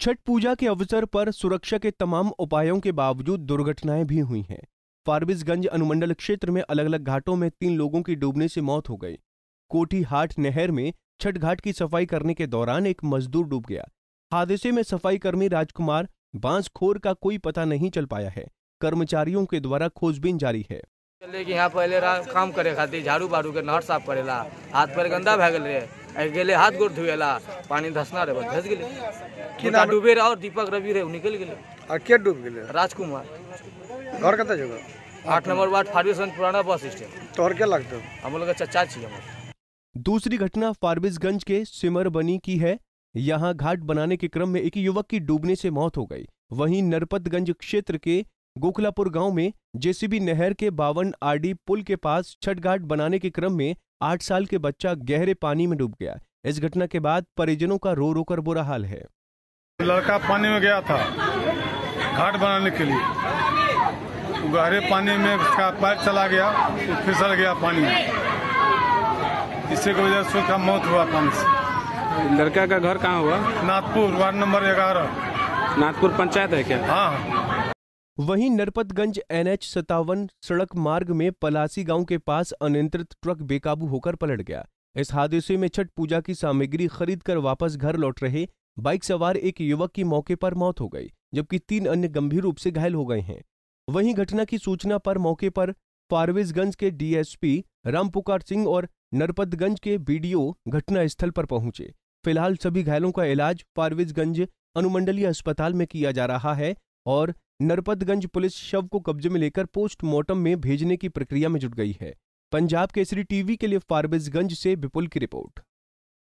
छठ पूजा के अवसर पर सुरक्षा के तमाम उपायों के बावजूद दुर्घटनाएं भी हुई हैं फारबिसगंज अनुमंडल क्षेत्र में अलग अलग घाटों में तीन लोगों की डूबने से मौत हो गई कोठीहाट नहर में छठ घाट की सफाई करने के दौरान एक मजदूर डूब गया हादसे में सफाई कर्मी राजकुमार बांसखोर का कोई पता नहीं चल पाया है कर्मचारियों के द्वारा खोजबीन जारी है चले कि यहाँ पहले काम करे खातिर झाड़ू बाड़ू के नहर साफ करेला हाथ पैर गंदा भैग गए रहे गए हाथ गोड़ धुएला पानी धसना रहे बस धस गए डूबे रहा और दीपक रवि रहे निकल गए के डूब गए राजकुमार घर कत जगह आठ नंबर वार्ड फारबिसगंज पुराना बस स्टैंड तोहर क्या लगते हम लोग का चचा चाहिए हम दूसरी घटना फारबिसगंज के सिमर बनी की है यहाँ घाट बनाने के क्रम में एक युवक की डूबने से मौत हो गई वहीं नरपतगंज क्षेत्र के गोखलापुर गांव में जेसीबी नहर के बावन आरडी पुल के पास छठ घाट बनाने के क्रम में आठ साल के बच्चा गहरे पानी में डूब गया इस घटना के बाद परिजनों का रो रो कर बुरा हाल है लड़का पानी में गया था घाट बनाने के लिए गहरे पानी में उसका पैर चला गया तो फिसल गया पानी में इसी की वजह से उसका मौत हुआ पानी से लड़का का घर कहाँ हुआ नाथपुर वार्ड नंबर ग्यारह नाथपुर पंचायत है क्या हाँ, हाँ। वहीं नरपतगंज एनएच सत्तावन सड़क मार्ग में पलासी गांव के पास अनियंत्रित ट्रक बेकाबू होकर पलट गया इस हादसे में छठ पूजा की सामग्री खरीदकर वापस घर लौट रहे बाइक सवार एक युवक की मौके पर मौत हो गई जबकि तीन अन्य गंभीर रूप से घायल हो गए हैं वहीं घटना की सूचना पर मौके पर फारवेजगंज के डीएसपी रामपुकार सिंह और नरपतगंज के बीडीओ घटनास्थल पर पहुंचे फिलहाल सभी घायलों का इलाज फारवेजगंज अनुमंडलीय अस्पताल में किया जा रहा है और नरपतगंज पुलिस शव को कब्जे में लेकर पोस्टमार्टम में भेजने की प्रक्रिया में जुट गई है पंजाब केसरी टीवी के लिए फारबिसगंज से विपुल की रिपोर्ट